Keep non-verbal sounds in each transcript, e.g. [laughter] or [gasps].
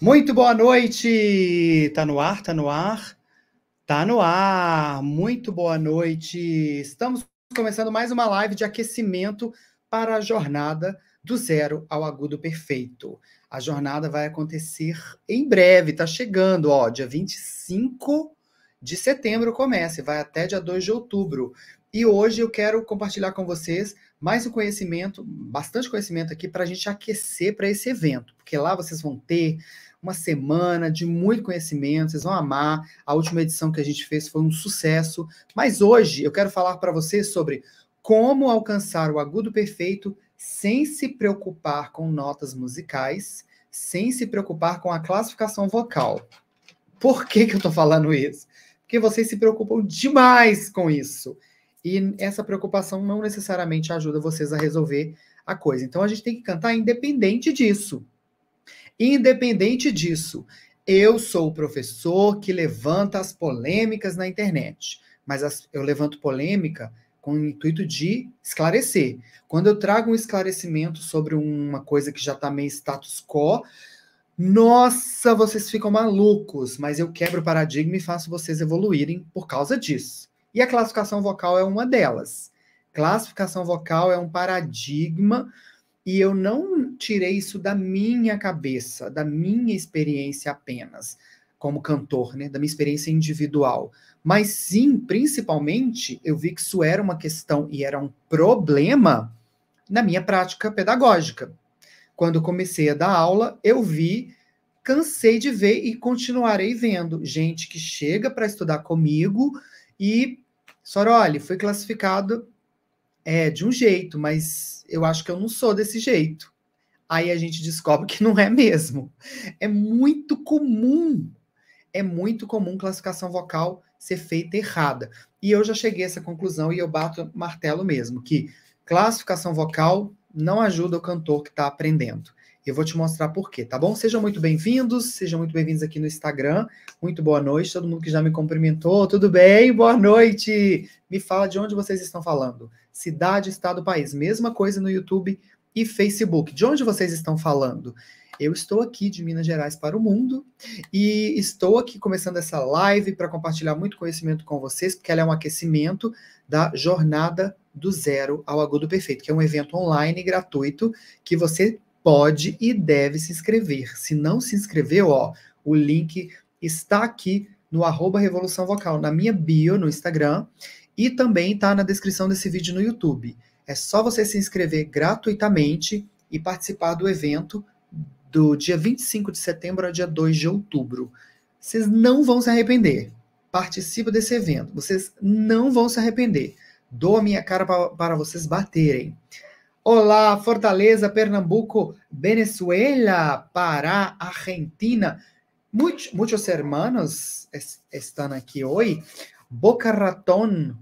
Muito boa noite! Tá no ar, tá no ar, tá no ar! Muito boa noite! Estamos começando mais uma live de aquecimento para a jornada do zero ao agudo perfeito. A jornada vai acontecer em breve, tá chegando, ó, dia 25 de setembro começa e vai até dia 2 de outubro. E hoje eu quero compartilhar com vocês mais um conhecimento, bastante conhecimento aqui para a gente aquecer para esse evento, porque lá vocês vão ter uma semana de muito conhecimento, vocês vão amar. A última edição que a gente fez foi um sucesso, mas hoje eu quero falar para vocês sobre como alcançar o agudo perfeito sem se preocupar com notas musicais, sem se preocupar com a classificação vocal. Por que, que eu estou falando isso? Porque vocês se preocupam demais com isso. E essa preocupação não necessariamente ajuda vocês a resolver a coisa. Então a gente tem que cantar independente disso. Independente disso, eu sou o professor que levanta as polêmicas na internet, mas as, eu levanto polêmica com o intuito de esclarecer. Quando eu trago um esclarecimento sobre uma coisa que já está meio status quo, nossa, vocês ficam malucos, mas eu quebro o paradigma e faço vocês evoluírem por causa disso. E a classificação vocal é uma delas. Classificação vocal é um paradigma e eu não tirei isso da minha cabeça, da minha experiência apenas como cantor, né, da minha experiência individual. Mas sim, principalmente, eu vi que isso era uma questão e era um problema na minha prática pedagógica. Quando comecei a dar aula, eu vi, cansei de ver e continuarei vendo gente que chega para estudar comigo e, Soroli, fui classificado é de um jeito, mas eu acho que eu não sou desse jeito. Aí a gente descobre que não é mesmo. É muito comum, é muito comum classificação vocal ser feita errada. E eu já cheguei a essa conclusão e eu bato martelo mesmo, que classificação vocal não ajuda o cantor que está aprendendo. Eu vou te mostrar por quê, tá bom? Sejam muito bem-vindos, sejam muito bem-vindos aqui no Instagram. Muito boa noite, todo mundo que já me cumprimentou. Tudo bem? Boa noite. Me fala de onde vocês estão falando. Cidade, estado, país. Mesma coisa no YouTube e Facebook. De onde vocês estão falando? Eu estou aqui de Minas Gerais para o mundo e estou aqui começando essa live para compartilhar muito conhecimento com vocês, porque ela é um aquecimento da jornada do zero ao agudo perfeito, que é um evento online gratuito que você pode e deve se inscrever. Se não se inscreveu, ó, o link está aqui no arroba Revolução Vocal, na minha bio no Instagram, e também está na descrição desse vídeo no YouTube. É só você se inscrever gratuitamente e participar do evento do dia 25 de setembro ao dia 2 de outubro. Vocês não vão se arrepender. Participa desse evento. Vocês não vão se arrepender. Dou a minha cara para vocês baterem. Olá, Fortaleza, Pernambuco, Venezuela, Pará, Argentina. Muitos, muitos hermanos es, estão aqui hoje. Boca Raton,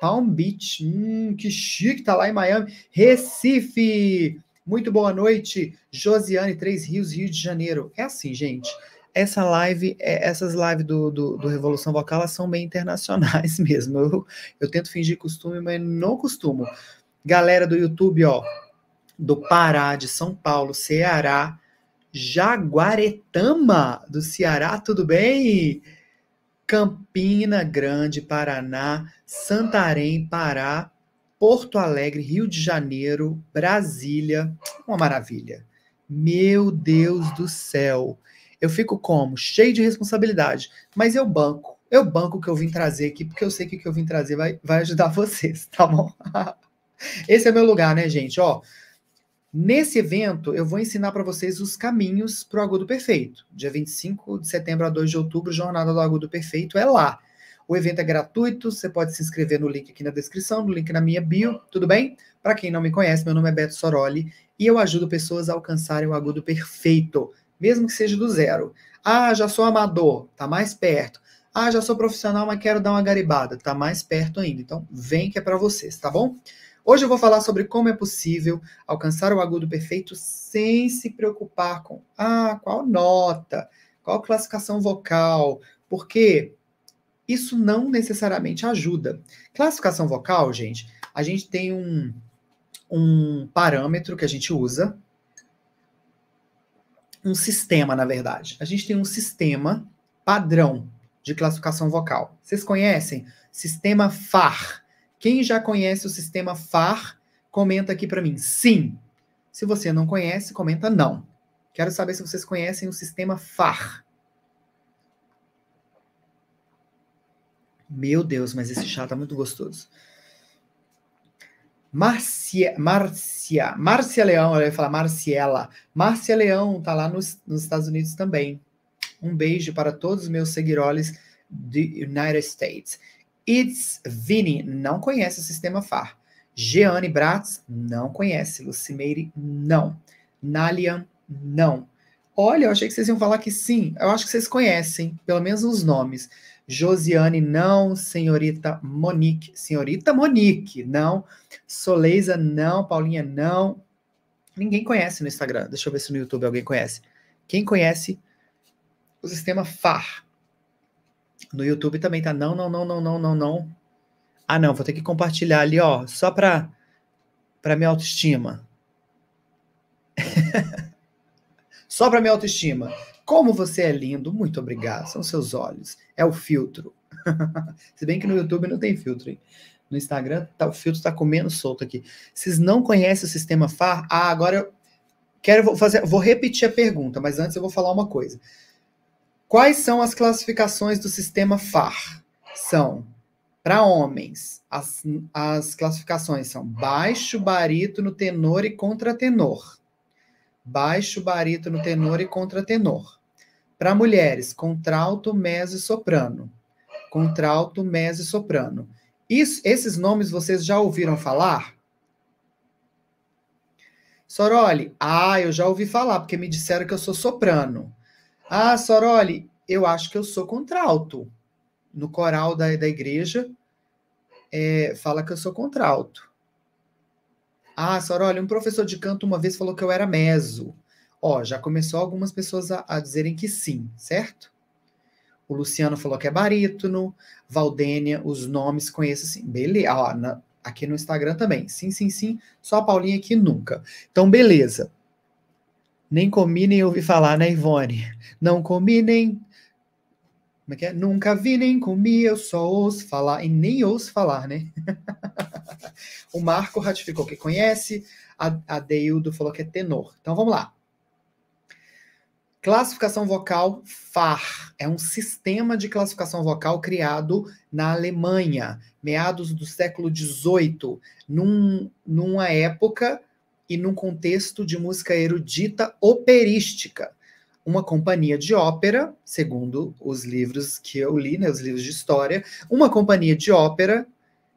Palm Beach, hum, que chique, tá lá em Miami. Recife, muito boa noite. Josiane, Três Rios, Rio de Janeiro. É assim, gente. Essa live, é, essas lives do, do, do Revolução Vocal, elas são bem internacionais [laughs] mesmo. Eu, eu tento fingir costume, mas não costumo. Galera do YouTube, ó, do Pará, de São Paulo, Ceará, Jaguaretama, do Ceará, tudo bem? Campina Grande, Paraná, Santarém, Pará, Porto Alegre, Rio de Janeiro, Brasília, uma maravilha. Meu Deus do céu. Eu fico como? Cheio de responsabilidade, mas eu banco. Eu banco o que eu vim trazer aqui, porque eu sei que o que eu vim trazer vai, vai ajudar [laughs] vocês, tá bom? [laughs] Esse é meu lugar, né, gente? Ó, nesse evento eu vou ensinar para vocês os caminhos para o agudo perfeito. Dia 25 de setembro a 2 de outubro, jornada do agudo perfeito é lá. O evento é gratuito, você pode se inscrever no link aqui na descrição, no link na minha bio, tudo bem? Para quem não me conhece, meu nome é Beto Soroli e eu ajudo pessoas a alcançarem o agudo perfeito, mesmo que seja do zero. Ah, já sou amador, tá mais perto. Ah, já sou profissional, mas quero dar uma garibada, tá mais perto ainda. Então, vem que é para vocês, tá bom? Hoje eu vou falar sobre como é possível alcançar o agudo perfeito sem se preocupar com ah, qual nota, qual classificação vocal, porque isso não necessariamente ajuda. Classificação vocal, gente, a gente tem um, um parâmetro que a gente usa, um sistema, na verdade. A gente tem um sistema padrão de classificação vocal. Vocês conhecem? Sistema FAR. Quem já conhece o sistema FAR, comenta aqui para mim. Sim. Se você não conhece, comenta não. Quero saber se vocês conhecem o sistema FAR. Meu Deus, mas esse chá tá muito gostoso. Marcia, Marcia, Marcia Leão, eu ia falar Marciela. Marcia Leão tá lá nos, nos Estados Unidos também. Um beijo para todos os meus seguidores do United States. It's Vini não conhece o sistema FAR. Jeane Bratz não conhece. Lucimeire, não. Nalian, não. Olha, eu achei que vocês iam falar que sim. Eu acho que vocês conhecem, pelo menos os nomes. Josiane, não. Senhorita Monique, senhorita Monique, não. Soleiza, não. Paulinha, não. Ninguém conhece no Instagram. Deixa eu ver se no YouTube alguém conhece. Quem conhece o sistema FAR? No YouTube também tá não, não, não, não, não, não, não. Ah, não, vou ter que compartilhar ali, ó, só para para minha autoestima. [laughs] só para minha autoestima. Como você é lindo, muito obrigado. São seus olhos, é o filtro. [laughs] Se bem que no YouTube não tem filtro, hein? No Instagram tá, o filtro tá comendo solto aqui. Vocês não conhecem o sistema FAR? Ah, agora eu quero fazer, vou repetir a pergunta, mas antes eu vou falar uma coisa. Quais são as classificações do sistema FAR? São, para homens, as, as classificações são baixo, barítono, tenor e contratenor. Baixo, barítono, tenor e contratenor. Para mulheres, contralto, meso e soprano. Contralto, meso e soprano. Isso, esses nomes vocês já ouviram falar? Soroli, ah, eu já ouvi falar, porque me disseram que eu sou soprano. Ah, Soroli, eu acho que eu sou contralto. No coral da, da igreja, é, fala que eu sou contralto. Ah, Soroli, um professor de canto uma vez falou que eu era meso. Ó, já começou algumas pessoas a, a dizerem que sim, certo? O Luciano falou que é barítono, Valdênia, os nomes conheço sim. Beleza, aqui no Instagram também. Sim, sim, sim, só a Paulinha aqui nunca. Então, beleza. Nem comi, nem ouvi falar, né, Ivone? Não comi, nem. Como é que é? Nunca vi, nem comi, eu só ouço falar. E nem ouço falar, né? [laughs] o Marco ratificou que conhece, a, a Deildo falou que é tenor. Então vamos lá. Classificação vocal FAR é um sistema de classificação vocal criado na Alemanha, meados do século XVIII, num, numa época e num contexto de música erudita operística. Uma companhia de ópera, segundo os livros que eu li, né, os livros de história, uma companhia de ópera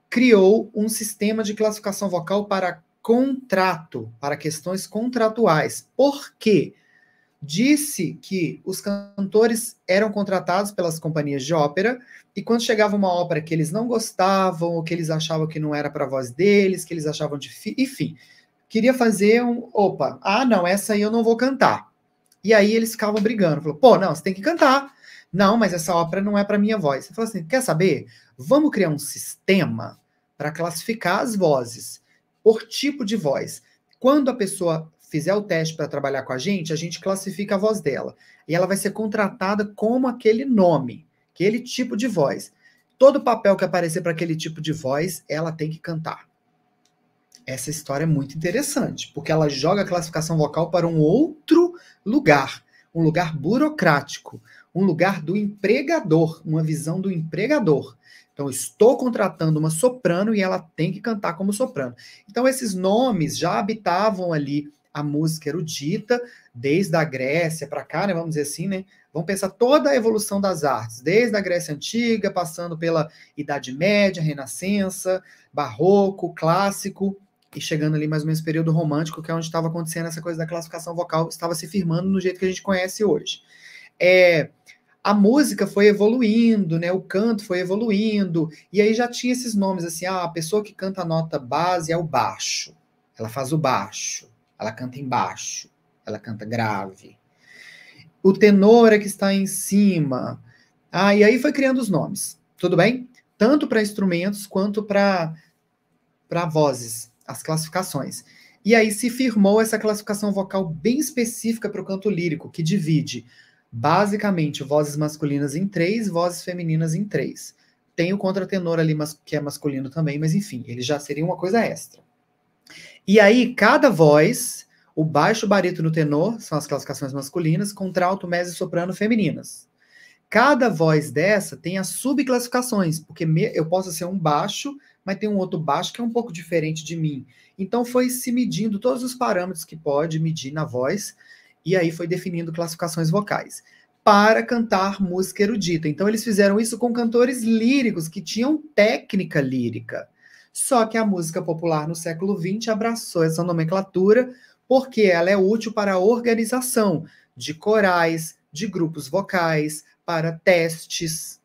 criou um sistema de classificação vocal para contrato, para questões contratuais. Por quê? Disse que os cantores eram contratados pelas companhias de ópera e quando chegava uma ópera que eles não gostavam, ou que eles achavam que não era para a voz deles, que eles achavam difícil, enfim, queria fazer um. Opa, ah, não, essa aí eu não vou cantar. E aí eles ficavam brigando. Falou, pô, não, você tem que cantar. Não, mas essa ópera não é para minha voz. Você falou assim: quer saber? Vamos criar um sistema para classificar as vozes por tipo de voz. Quando a pessoa fizer o teste para trabalhar com a gente, a gente classifica a voz dela. E ela vai ser contratada como aquele nome, aquele tipo de voz. Todo papel que aparecer para aquele tipo de voz, ela tem que cantar essa história é muito interessante, porque ela joga a classificação vocal para um outro lugar, um lugar burocrático, um lugar do empregador, uma visão do empregador. Então, estou contratando uma soprano e ela tem que cantar como soprano. Então, esses nomes já habitavam ali a música erudita, desde a Grécia para cá, né, vamos dizer assim, né? Vamos pensar toda a evolução das artes, desde a Grécia Antiga, passando pela Idade Média, Renascença, Barroco, Clássico e chegando ali mais ou menos período romântico, que é onde estava acontecendo essa coisa da classificação vocal, estava se firmando no jeito que a gente conhece hoje. É, a música foi evoluindo, né? O canto foi evoluindo, e aí já tinha esses nomes assim: ah, a pessoa que canta a nota base é o baixo. Ela faz o baixo, ela canta em baixo, ela canta grave. O tenor é que está em cima. Ah, e aí foi criando os nomes. Tudo bem? Tanto para instrumentos quanto para para vozes as classificações. E aí se firmou essa classificação vocal bem específica para o canto lírico, que divide basicamente vozes masculinas em três, vozes femininas em três. Tem o contratenor ali, que é masculino também, mas enfim, ele já seria uma coisa extra. E aí, cada voz, o baixo, barítono, tenor, são as classificações masculinas, contralto, mezzo e soprano femininas. Cada voz dessa tem as subclassificações, porque eu posso ser um baixo mas tem um outro baixo que é um pouco diferente de mim. Então foi se medindo todos os parâmetros que pode medir na voz e aí foi definindo classificações vocais para cantar música erudita. Então eles fizeram isso com cantores líricos que tinham técnica lírica. Só que a música popular no século XX abraçou essa nomenclatura porque ela é útil para a organização de corais, de grupos vocais, para testes,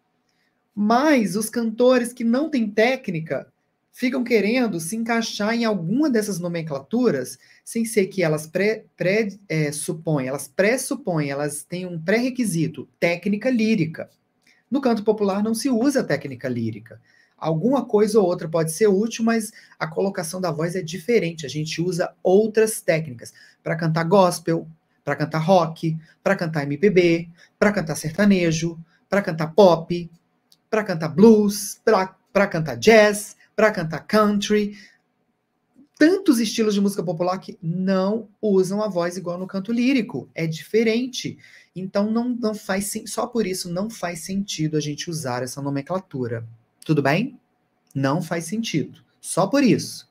mas os cantores que não têm técnica ficam querendo se encaixar em alguma dessas nomenclaturas sem ser que elas pré, pré, é, supõem, elas pressupõem, elas têm um pré-requisito, técnica lírica. No canto popular não se usa técnica lírica. Alguma coisa ou outra pode ser útil, mas a colocação da voz é diferente. A gente usa outras técnicas para cantar gospel, para cantar rock, para cantar MPB, para cantar sertanejo, para cantar pop, para cantar blues, para cantar jazz, para cantar country. Tantos estilos de música popular que não usam a voz igual no canto lírico, é diferente. Então não, não faz só por isso não faz sentido a gente usar essa nomenclatura. Tudo bem? Não faz sentido. Só por isso.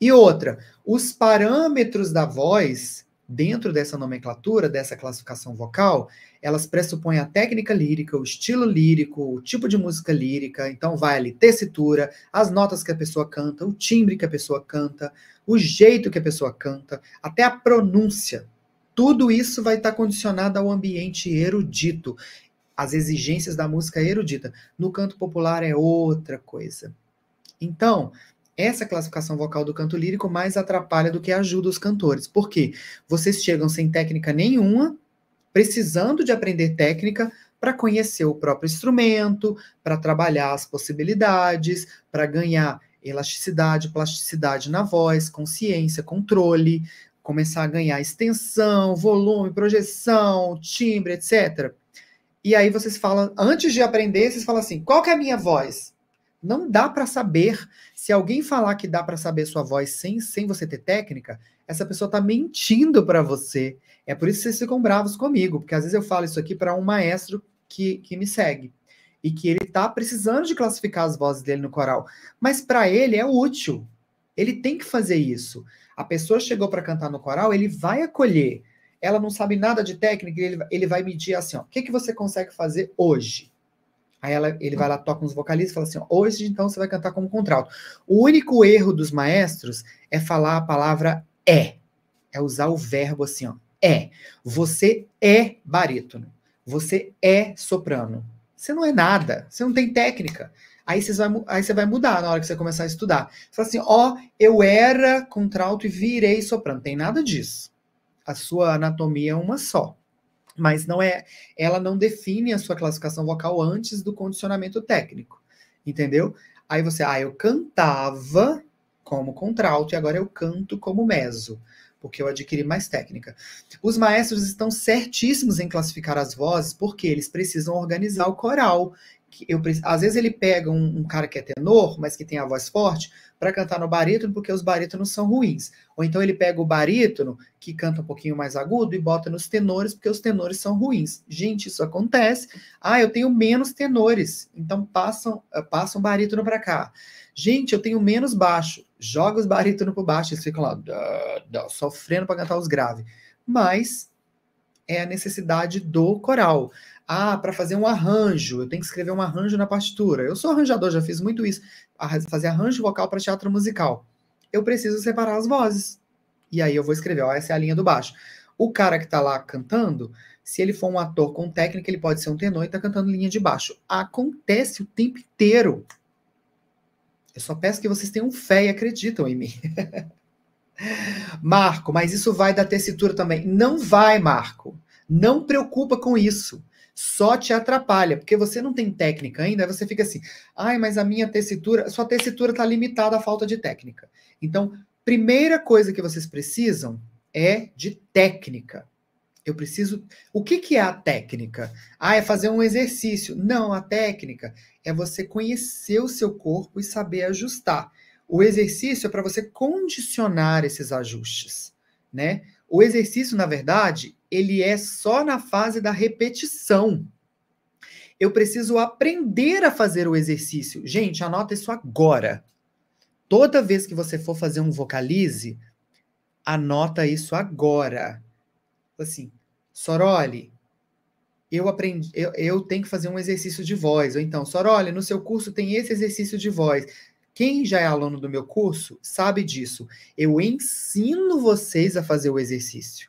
E outra, os parâmetros da voz dentro dessa nomenclatura, dessa classificação vocal, elas pressupõem a técnica lírica, o estilo lírico, o tipo de música lírica, então vai ali tessitura, as notas que a pessoa canta, o timbre que a pessoa canta, o jeito que a pessoa canta, até a pronúncia. Tudo isso vai estar condicionado ao ambiente erudito, às exigências da música erudita. No canto popular é outra coisa. Então, essa classificação vocal do canto lírico mais atrapalha do que ajuda os cantores. Por quê? Vocês chegam sem técnica nenhuma, precisando de aprender técnica para conhecer o próprio instrumento, para trabalhar as possibilidades, para ganhar elasticidade, plasticidade na voz, consciência, controle, começar a ganhar extensão, volume, projeção, timbre, etc. E aí vocês falam, antes de aprender, vocês falam assim: qual que é a minha voz? Não dá para saber se alguém falar que dá para saber sua voz sem, sem você ter técnica, essa pessoa está mentindo para você. É por isso que vocês ficam bravos comigo, porque às vezes eu falo isso aqui para um maestro que, que me segue e que ele está precisando de classificar as vozes dele no coral, mas para ele é útil. Ele tem que fazer isso. A pessoa chegou para cantar no coral, ele vai acolher. Ela não sabe nada de técnica, ele, ele vai medir assim, ó, o que, que você consegue fazer hoje? Aí ela, ele vai lá, toca uns vocalistas e fala assim: hoje então você vai cantar como contralto. O único erro dos maestros é falar a palavra é. É usar o verbo assim, ó. É. Você é barítono. Você é soprano. Você não é nada. Você não tem técnica. Aí, vai, aí você vai mudar na hora que você começar a estudar. Você fala assim: ó, eu era contralto e virei soprano. Não Tem nada disso. A sua anatomia é uma só mas não é, ela não define a sua classificação vocal antes do condicionamento técnico, entendeu? Aí você, ah, eu cantava como contralto e agora eu canto como meso, porque eu adquiri mais técnica. Os maestros estão certíssimos em classificar as vozes porque eles precisam organizar o coral, que eu às vezes ele pega um, um, cara que é tenor, mas que tem a voz forte, para cantar no barítono, porque os barítonos são ruins. Ou então ele pega o barítono, que canta um pouquinho mais agudo, e bota nos tenores, porque os tenores são ruins. Gente, isso acontece. Ah, eu tenho menos tenores, então passam, eh, passam barítono para cá. Gente, eu tenho menos baixo, joga os barítonos para baixo, eles ficam lá dá, dá, sofrendo para cantar os graves. Mas é a necessidade do coral. Ah, para fazer um arranjo, eu tenho que escrever um arranjo na partitura. Eu sou arranjador, já fiz muito isso. Fazer arranjo vocal para teatro musical. Eu preciso separar as vozes. E aí eu vou escrever, ó, essa é a linha do baixo. O cara que está lá cantando, se ele for um ator com técnica, ele pode ser um tenor e está cantando linha de baixo. Acontece o tempo inteiro. Eu só peço que vocês tenham fé e acreditam em mim. [laughs] Marco, mas isso vai da tessitura também. Não vai, Marco. Não preocupa com isso só te atrapalha, porque você não tem técnica ainda, você fica assim, ai, mas a minha tessitura, sua tessitura está limitada à falta de técnica. Então, primeira coisa que vocês precisam é de técnica. Eu preciso. O que, que é a técnica? Ah, é fazer um exercício. Não, a técnica é você conhecer o seu corpo e saber ajustar. O exercício é para você condicionar esses ajustes, né? O exercício, na verdade, ele é só na fase da repetição. Eu preciso aprender a fazer o exercício. Gente, anota isso agora. Toda vez que você for fazer um vocalize, anota isso agora. Assim, Soroli, eu aprendi, eu, eu, tenho que fazer um exercício de voz. Ou então, Soroli, no seu curso tem esse exercício de voz. Quem já é aluno do meu curso sabe disso. Eu ensino vocês a fazer o exercício.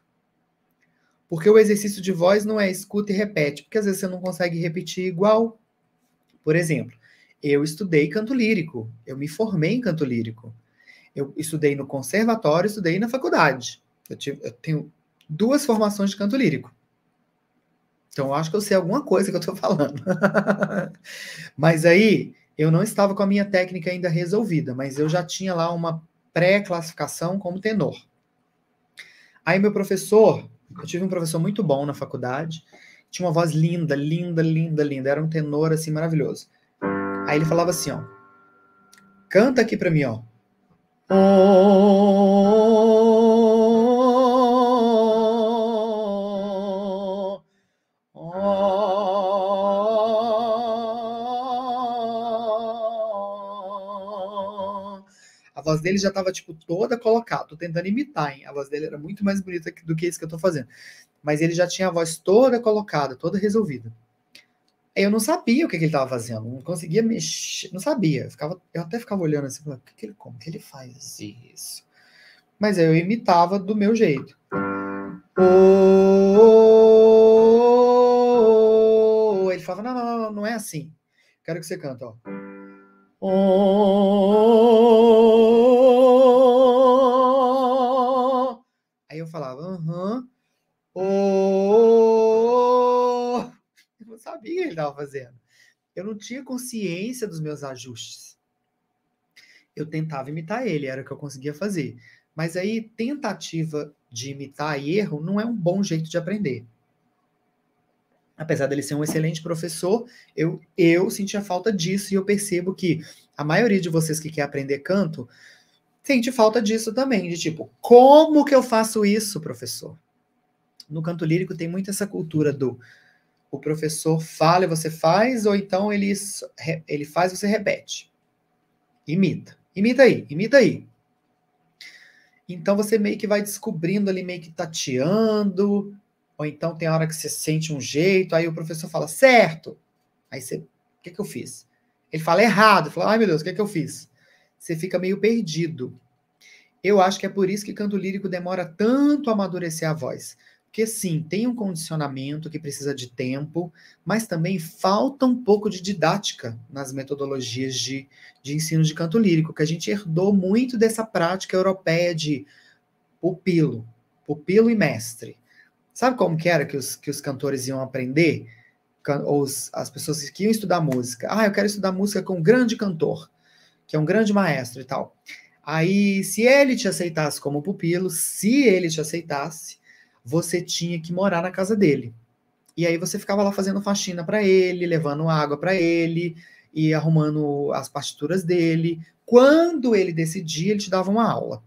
Porque o exercício de voz não é escuta e repete, porque às vezes você não consegue repetir igual. Por exemplo, eu estudei canto lírico, eu me formei em canto lírico. Eu estudei no conservatório, estudei na faculdade. Eu, tive, eu tenho duas formações de canto lírico. Então, eu acho que eu sei alguma coisa que eu estou falando. [laughs] mas aí, eu não estava com a minha técnica ainda resolvida, mas eu já tinha lá uma pré-classificação como tenor. Aí, meu professor eu tive um professor muito bom na faculdade, tinha uma voz linda, linda, linda, linda, era um tenor assim maravilhoso. Aí ele falava assim, ó: "Canta aqui para mim, ó. Oh, dele já estava, tipo, toda colocada. Tô tentando imitar, hein? A voz dele era muito mais bonita do que isso que eu tô fazendo. Mas ele já tinha a voz toda colocada, toda resolvida. Eu não sabia o que, que ele tava fazendo, não conseguia mexer, não sabia. Eu, ficava, eu até ficava olhando assim, falando, que que ele, como que ele faz isso? Mas aí eu imitava do meu jeito. Ele falava, não, não, não, não é assim. Quero que você canta, ó. Oh, falava, aham, oh, oh, eu não sabia o que ele estava fazendo. Eu não tinha consciência dos meus ajustes. Eu tentava imitar ele, era o que eu conseguia fazer. Mas aí, tentativa de imitar e erro não é um bom jeito de aprender. Apesar dele ser um excelente professor, eu, eu sentia falta disso e eu percebo que a maioria de vocês que quer aprender canto sente falta disso também, de tipo, como que eu faço isso, professor? No canto lírico tem muito essa cultura do o professor fala e você faz, ou então ele, ele faz e você repete. Imita. Imita aí, imita aí. Então você meio que vai descobrindo ali, meio que tateando, ou então tem hora que você sente um jeito, aí o professor fala, certo. Aí você, o que, é que eu fiz? Ele fala errado, fala, ai meu Deus, o que, é que eu fiz? você fica meio perdido. Eu acho que é por isso que canto lírico demora tanto a amadurecer a voz. Porque sim, tem um condicionamento que precisa de tempo, mas também falta um pouco de didática nas metodologias de, de ensino de canto lírico, que a gente herdou muito dessa prática europeia de pupilo, pupilo e mestre. Sabe como que era que os, que os cantores iam aprender? Ou as pessoas que iam estudar música. Ah, eu quero estudar música com um grande cantor que é um grande maestro e tal. Aí, se ele te aceitasse como pupilo, se ele te aceitasse, você tinha que morar na casa dele. E aí você ficava lá fazendo faxina para ele, levando água para ele e arrumando as partituras dele. Quando ele decidia, ele te dava uma aula.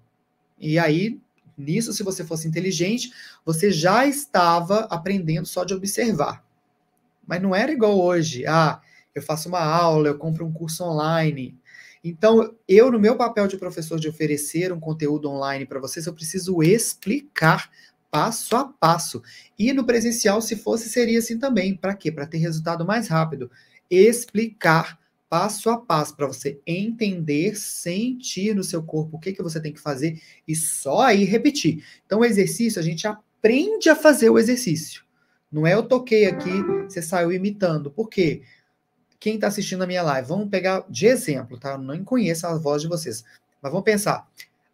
E aí, nisso, se você fosse inteligente, você já estava aprendendo só de observar. Mas não era igual hoje. Ah, eu faço uma aula, eu compro um curso online. Então, eu, no meu papel de professor de oferecer um conteúdo online para vocês, eu preciso explicar passo a passo. E no presencial, se fosse, seria assim também. Para quê? Para ter resultado mais rápido. Explicar passo a passo para você entender, sentir no seu corpo o que, que você tem que fazer e só aí repetir. Então, o exercício, a gente aprende a fazer o exercício. Não é eu toquei aqui, você saiu imitando. Por quê? Porque quem está assistindo a minha live, vamos pegar de exemplo, tá? Eu não conheço a voz de vocês, mas vamos pensar.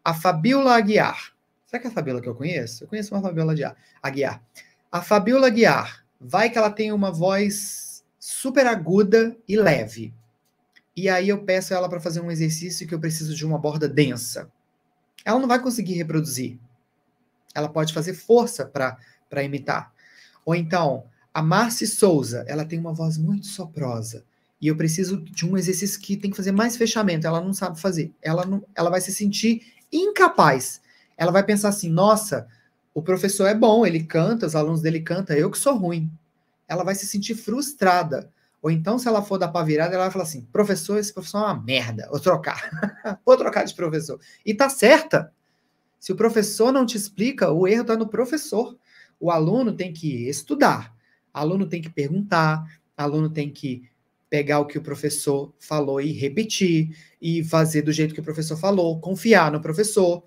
A Fabiola Aguiar. Será que é a Fabiola que eu conheço? Eu conheço uma Fabiola Aguiar. A Fabiola Aguiar, vai que ela tem uma voz super aguda e leve. E aí eu peço ela para fazer um exercício que eu preciso de uma borda densa. Ela não vai conseguir reproduzir. Ela pode fazer força para imitar. Ou então, a Marci Souza, ela tem uma voz muito soprosa. E eu preciso de um exercício que tem que fazer mais fechamento. Ela não sabe fazer. Ela, não, ela vai se sentir incapaz. Ela vai pensar assim: nossa, o professor é bom, ele canta, os alunos dele cantam, eu que sou ruim. Ela vai se sentir frustrada. Ou então, se ela for dar para virada, ela vai falar assim: professor, esse professor é uma merda, vou trocar. [laughs] vou trocar de professor. E tá certa. Se o professor não te explica, o erro está no professor. O aluno tem que estudar, aluno tem que perguntar, aluno tem que pegar o que o professor falou e repetir, e fazer do jeito que o professor falou, confiar no professor,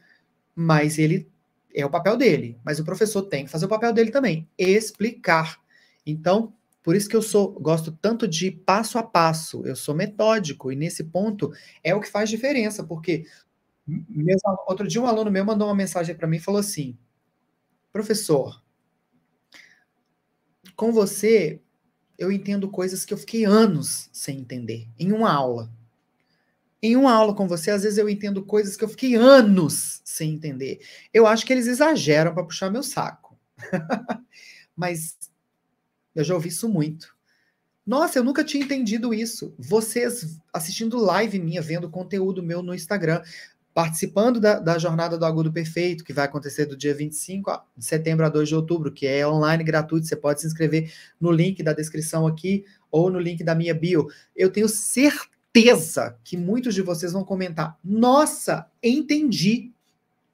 mas ele é o papel dele, mas o professor tem que fazer o papel dele também, explicar. Então, por isso que eu sou gosto tanto de passo a passo, eu sou metódico e nesse ponto é o que faz diferença, porque outro dia um aluno meu mandou uma mensagem para mim e falou assim: "Professor, com você eu entendo coisas que eu fiquei anos sem entender, em uma aula. Em uma aula com você, às vezes eu entendo coisas que eu fiquei anos sem entender. Eu acho que eles exageram para puxar meu saco. [laughs] Mas eu já ouvi isso muito. Nossa, eu nunca tinha entendido isso. Vocês assistindo live minha, vendo conteúdo meu no Instagram participando da, da, jornada do Agudo Perfeito, que vai acontecer do dia 25 de setembro a 2 de outubro, que é online gratuito. Você pode se inscrever no link da descrição aqui ou no link da minha bio. Eu tenho certeza que muitos de vocês vão comentar: nossa, entendi,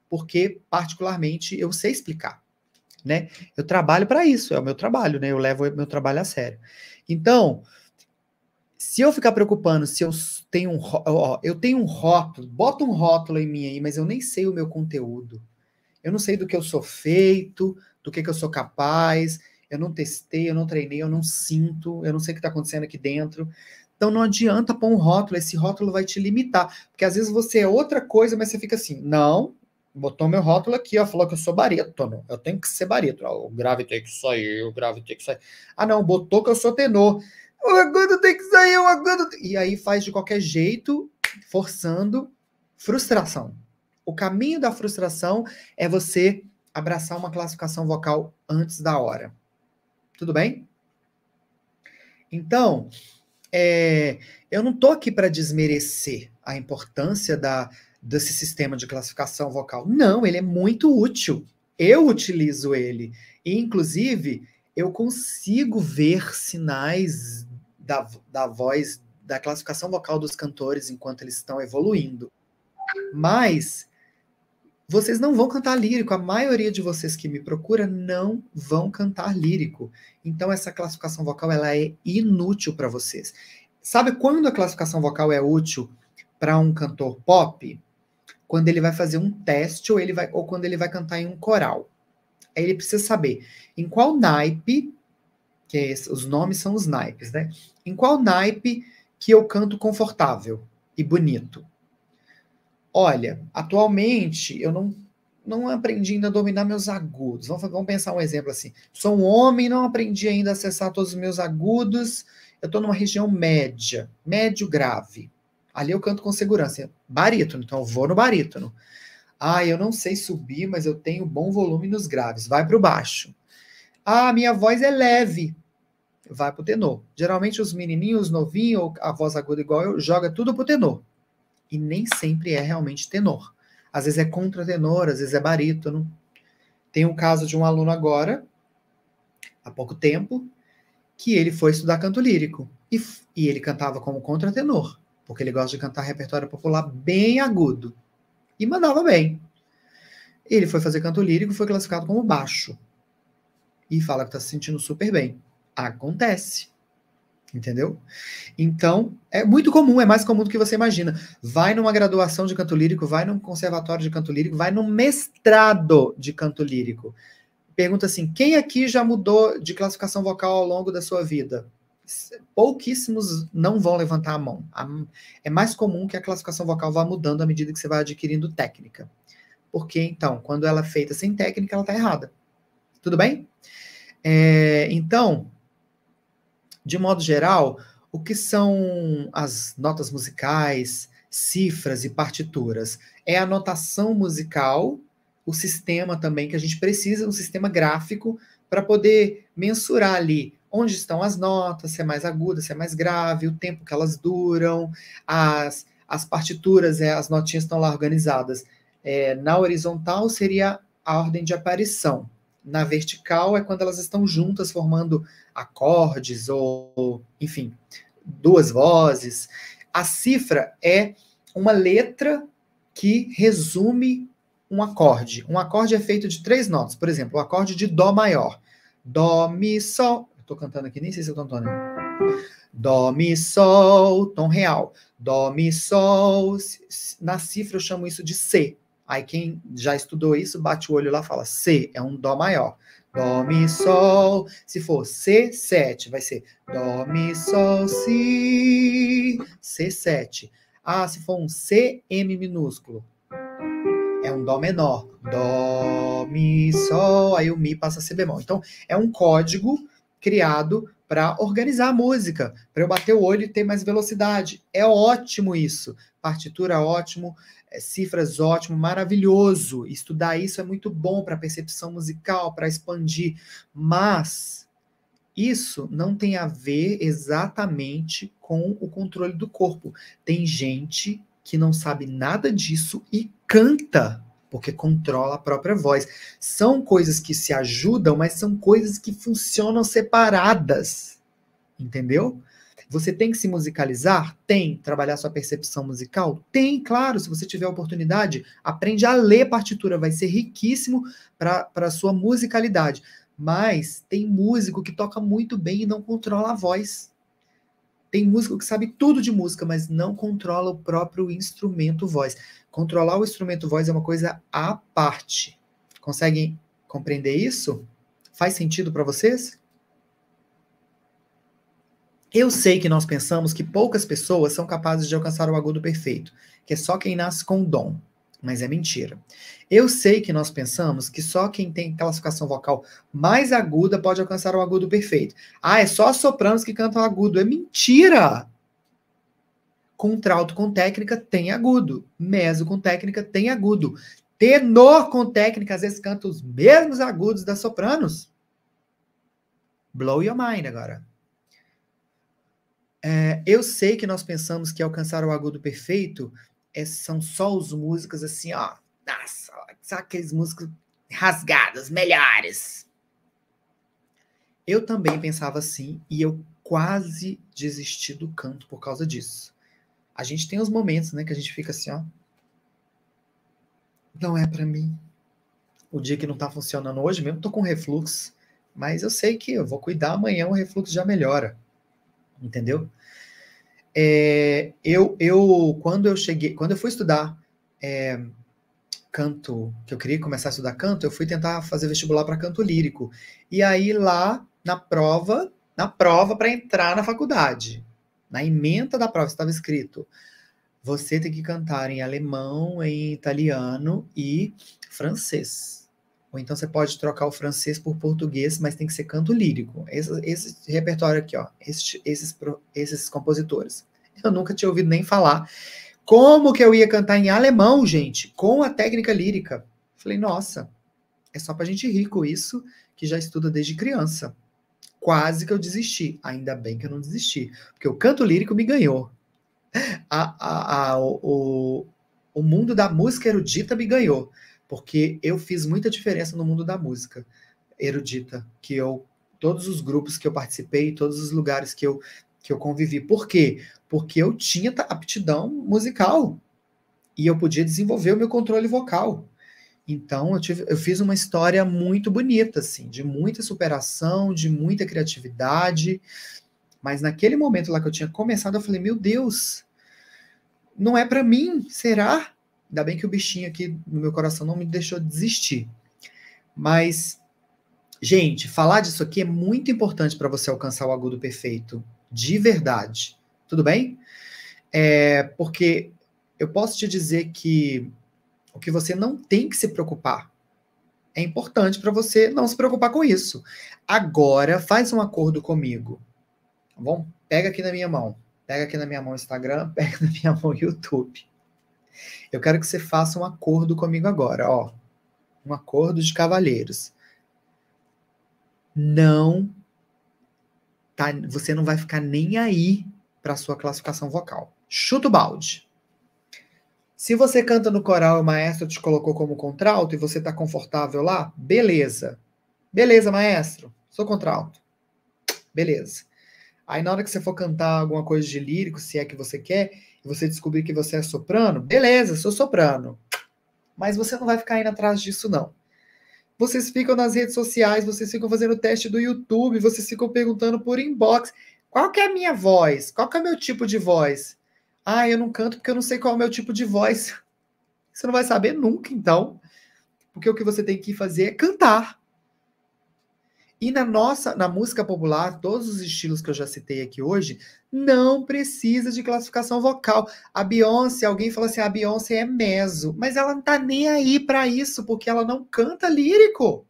porque, particularmente, eu sei explicar. Né? Eu trabalho para isso, é o meu trabalho, né? Eu levo o meu trabalho a sério. Então, se eu ficar preocupando se eu tenho um, ó, eu tenho um rótulo, bota um rótulo em mim aí, mas eu nem sei o meu conteúdo. Eu não sei do que eu sou feito, do que, que eu sou capaz, eu não testei, eu não treinei, eu não sinto, eu não sei o que está acontecendo aqui dentro. Então não adianta pôr um rótulo, esse rótulo vai te limitar. Porque às vezes você é outra coisa, mas você fica assim, não, botou meu rótulo aqui, ó, falou que eu sou barítono, eu tenho que ser barítono. O grave tem que sair, o grave tem que sair. Ah não, botou que eu sou tenor o agudo tem que sair, o agudo. E aí faz de qualquer jeito, forçando frustração. O caminho da frustração é você abraçar uma classificação vocal antes da hora. Tudo bem? Então, é, eu não estou aqui para desmerecer a importância da, desse sistema de classificação vocal. Não, ele é muito útil. Eu utilizo ele. E, inclusive, eu consigo ver sinais da, da voz, da classificação vocal dos cantores enquanto eles estão evoluindo. Mas vocês não vão cantar lírico, a maioria de vocês que me procura não vão cantar lírico. Então essa classificação vocal ela é inútil para vocês. Sabe quando a classificação vocal é útil para um cantor pop? Quando ele vai fazer um teste ou ele vai ou quando ele vai cantar em um coral. Aí ele precisa saber em qual naipe que é os nomes são os naipes, né? Em qual naipe que eu canto confortável e bonito? Olha, atualmente eu não não aprendi ainda a dominar meus agudos. Vamos, vamos pensar um exemplo assim. Sou um homem, não aprendi ainda a acessar todos os meus agudos. Eu estou numa região média, médio grave. Ali eu canto com segurança. Barítono, então eu vou no barítono. Ah, eu não sei subir, mas eu tenho bom volume nos graves. Vai para o baixo. Ah, minha voz é leve. Vai pro tenor. Geralmente os menininhos novinhos, a voz aguda igual eu, joga tudo pro tenor. E nem sempre é realmente tenor. Às vezes é contratenor, às vezes é barítono. Tem um caso de um aluno agora, há pouco tempo, que ele foi estudar canto lírico. E, e ele cantava como contratenor, porque ele gosta de cantar repertório popular bem agudo. E mandava bem. Ele foi fazer canto lírico e foi classificado como baixo e fala que está se sentindo super bem. Acontece. Entendeu? Então, é muito comum, é mais comum do que você imagina. Vai numa graduação de canto lírico, vai num conservatório de canto lírico, vai num mestrado de canto lírico. Pergunta assim: quem aqui já mudou de classificação vocal ao longo da sua vida? Pouquíssimos não vão levantar a mão. É mais comum que a classificação vocal vá mudando à medida que você vai adquirindo técnica. Porque, então, quando ela é feita sem técnica, ela está errada. Tudo bem? É, então, de modo geral, o que são as notas musicais, cifras e partituras? É a notação musical, o sistema também que a gente precisa, um sistema gráfico, para poder mensurar ali onde estão as notas, se é mais aguda, se é mais grave, o tempo que elas duram, as, as partituras, é, as notinhas estão lá organizadas. É, na horizontal seria a ordem de aparição na vertical é quando elas estão juntas formando acordes ou, enfim, duas vozes. A cifra é uma letra que resume um acorde. Um acorde é feito de três notas, por exemplo, o acorde de Dó maior. Dó, Mi, Sol. Estou cantando aqui, nem sei se eu estou cantando. Dó, Mi, Sol, tom real. Dó, Mi, Sol. Na cifra eu chamo isso de C. Aí quem já estudou isso, bate o olho lá fala: C é um Dó maior. Dó, Mi, Sol. Se for C7, vai ser Dó, Mi, Sol, Si. C7. Ah, se for um CM minúsculo, é um Dó menor. Dó, Mi, Sol. Aí o Mi passa a ser bemol. Então, é um código criado para organizar a música, para eu bater o olho e ter mais velocidade. É ótimo isso. Partitura ótimo, é, cifras ótimo, maravilhoso. Estudar isso é muito bom para percepção musical, para expandir, mas isso não tem a ver exatamente com o controle do corpo. Tem gente que não sabe nada disso e canta porque controla a própria voz. São coisas que se ajudam, mas são coisas que funcionam separadas. Entendeu? Você tem que se musicalizar? Tem. Trabalhar sua percepção musical? Tem, claro. Se você tiver oportunidade, aprende a ler partitura. Vai ser riquíssimo para a sua musicalidade. Mas tem músico que toca muito bem e não controla a voz. Tem músico que sabe tudo de música, mas não controla o próprio instrumento voz. Controlar o instrumento voz é uma coisa à parte. Conseguem compreender isso? Faz sentido para vocês? Eu sei que nós pensamos que poucas pessoas são capazes de alcançar o agudo perfeito, que é só quem nasce com dom, mas é mentira. Eu sei que nós pensamos que só quem tem classificação vocal mais aguda pode alcançar o agudo perfeito. Ah, é só sopranos que cantam agudo, é mentira! Contralto com técnica tem agudo. Meso com técnica tem agudo. Tenor com técnica às vezes canta os mesmos agudos das sopranos. Blow your mind agora. É, eu sei que nós pensamos que alcançar o agudo perfeito é, são só os músicos assim, ó. Nossa, só aqueles músicos rasgados, melhores. Eu também pensava assim e eu quase desisti do canto por causa disso. A gente tem os momentos, né, que a gente fica assim, ó. Não é para mim. O dia que não tá funcionando hoje, mesmo tô com refluxo, mas eu sei que eu vou cuidar amanhã, o refluxo já melhora. Entendeu? É, eu, eu, quando eu cheguei, quando eu fui estudar é, canto, que eu queria começar a estudar canto, eu fui tentar fazer vestibular para canto lírico. E aí lá na prova, na prova para entrar na faculdade, na emenda da prova estava escrito: você tem que cantar em alemão, em italiano e francês. Ou então você pode trocar o francês por português, mas tem que ser canto lírico. Esse, esse repertório aqui, ó, esses, esses, esses compositores. Eu nunca tinha ouvido nem falar. Como que eu ia cantar em alemão, gente, com a técnica lírica? Falei, nossa, é só pra gente rico isso, que já estuda desde criança. Quase que eu desisti. Ainda bem que eu não desisti, porque o canto lírico me ganhou. A, a, a, o, o mundo da música erudita me ganhou, porque eu fiz muita diferença no mundo da música erudita, que eu todos os grupos que eu participei, todos os lugares que eu que eu convivi. Por quê? Porque eu tinha aptidão musical e eu podia desenvolver o meu controle vocal. Então, eu, tive, eu fiz uma história muito bonita, assim, de muita superação, de muita criatividade. Mas naquele momento lá que eu tinha começado, eu falei: meu Deus, não é para mim, será? Ainda bem que o bichinho aqui no meu coração não me deixou desistir. Mas, gente, falar disso aqui é muito importante para você alcançar o agudo perfeito, de verdade. Tudo bem? É, porque eu posso te dizer que o que você não tem que se preocupar. É importante para você não se preocupar com isso. Agora, faz um acordo comigo. Tá bom? Pega aqui na minha mão. Pega aqui na minha mão Instagram, [laughs] pega na minha mão YouTube. Eu quero que você faça um acordo comigo agora, ó. Um acordo de cavalheiros. Não tá, você não vai ficar nem aí para sua classificação vocal. Chuta o balde. Se você canta no coral e o maestro te colocou como contralto e você está confortável lá, beleza. Beleza, maestro, sou contralto. Beleza. Aí na hora que você for cantar alguma coisa de lírico, se é que você quer, e você descobrir que você é soprano, beleza, sou soprano. Mas você não vai ficar indo atrás disso, não. Vocês ficam nas redes sociais, vocês ficam fazendo teste do YouTube, vocês ficam perguntando por inbox. Qual que é a minha voz? Qual que é o meu tipo de voz? Ah, eu não canto porque eu não sei qual é o meu tipo de voz. [laughs] Você não vai saber nunca, então. Porque o que você tem que fazer é cantar. E na nossa, na música popular, todos os estilos que eu já citei aqui hoje, não precisa de classificação vocal. A Beyoncé, alguém fala assim, a Beyoncé é meso, mas ela não tá nem aí para isso, porque ela não canta lírico.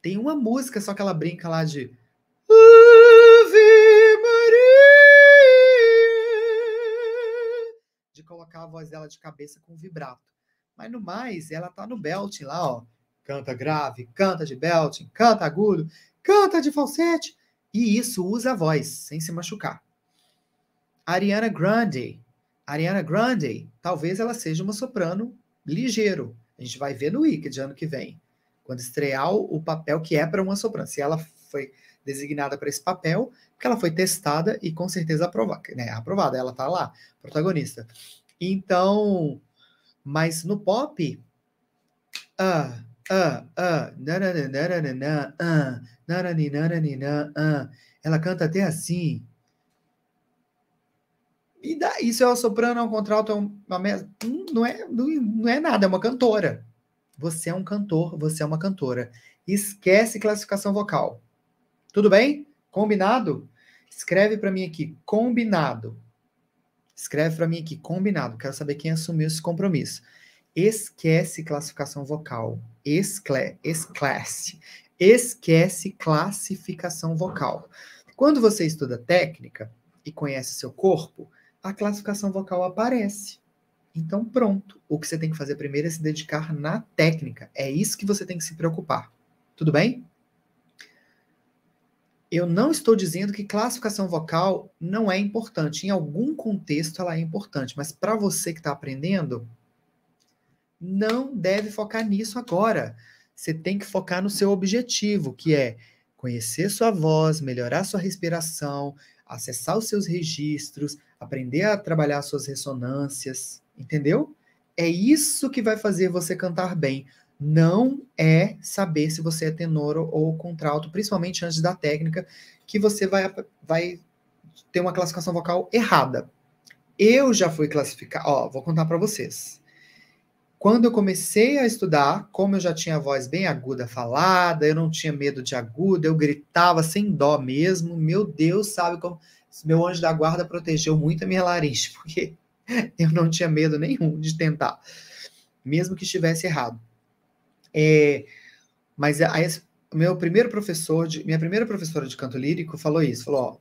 Tem uma música só que ela brinca lá de colocar a voz dela de cabeça com vibrato. Mas no mais, ela tá no belting lá, ó. Canta grave, canta de belting, canta agudo, canta de falsete. E isso usa a voz, sem se machucar. Ariana Grande. Ariana Grande, talvez ela seja uma soprano ligeiro. A gente vai ver no Wicked ano que vem, quando estrear o papel que é para uma soprano. Se ela foi designada para esse papel, porque ela foi testada e com certeza aprovada, né? aprovada ela tá lá, protagonista. Então, mas no pop, ah, ah, ah, ah, ela canta até assim. E daí, isso é uma soprano, é um contralto, é uma Não é, não é nada, é uma cantora. Você é um cantor, você é uma cantora. Esquece classificação vocal. Tudo bem? Combinado? Escreve para mim aqui, combinado. Escreve para mim aqui, combinado, quero saber quem assumiu esse compromisso. Esquece classificação vocal. Esclé, esclasse. Esquece classificação vocal. Quando você estuda técnica e conhece seu corpo, a classificação vocal aparece. Então, pronto. O que você tem que fazer primeiro é se dedicar na técnica. É isso que você tem que se preocupar. Tudo bem? Eu não estou dizendo que classificação vocal não é importante. Em algum contexto ela é importante, mas para você que está aprendendo, não deve focar nisso agora. Você tem que focar no seu objetivo, que é conhecer sua voz, melhorar sua respiração, acessar os seus registros, aprender a trabalhar suas ressonâncias, entendeu? É isso que vai fazer você cantar bem não é saber se você é tenor ou contralto, principalmente antes da técnica, que você vai, vai ter uma classificação vocal errada. Eu já fui classificar, ó, vou contar para vocês. Quando eu comecei a estudar, como eu já tinha a voz bem aguda falada, eu não tinha medo de aguda, eu gritava sem dó mesmo. Meu Deus, sabe como meu anjo da guarda protegeu muito a minha laringe, [laughs] porque eu não tinha medo nenhum de tentar, mesmo que estivesse errado. É, mas a, a, meu primeiro professor, de, minha primeira professora de canto lírico falou isso, falou, ó,